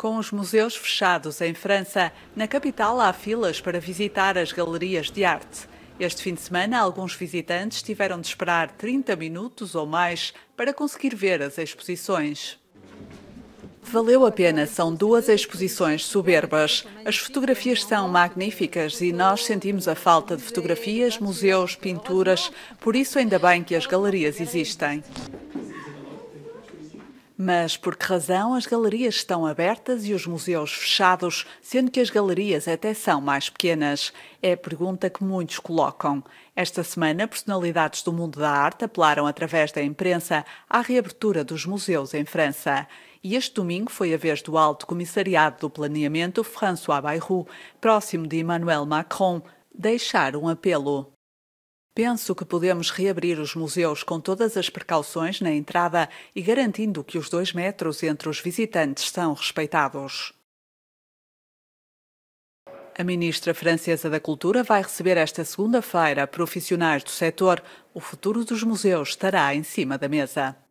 Com os museus fechados em França, na capital há filas para visitar as galerias de arte. Este fim de semana, alguns visitantes tiveram de esperar 30 minutos ou mais para conseguir ver as exposições. Valeu a pena, são duas exposições soberbas. As fotografias são magníficas e nós sentimos a falta de fotografias, museus, pinturas, por isso ainda bem que as galerias existem. Mas por que razão as galerias estão abertas e os museus fechados, sendo que as galerias até são mais pequenas? É a pergunta que muitos colocam. Esta semana, personalidades do mundo da arte apelaram através da imprensa à reabertura dos museus em França. E este domingo foi a vez do Alto Comissariado do Planeamento, François Bayrou, próximo de Emmanuel Macron, deixar um apelo. Penso que podemos reabrir os museus com todas as precauções na entrada e garantindo que os dois metros entre os visitantes são respeitados. A ministra francesa da Cultura vai receber esta segunda-feira profissionais do setor. O futuro dos museus estará em cima da mesa.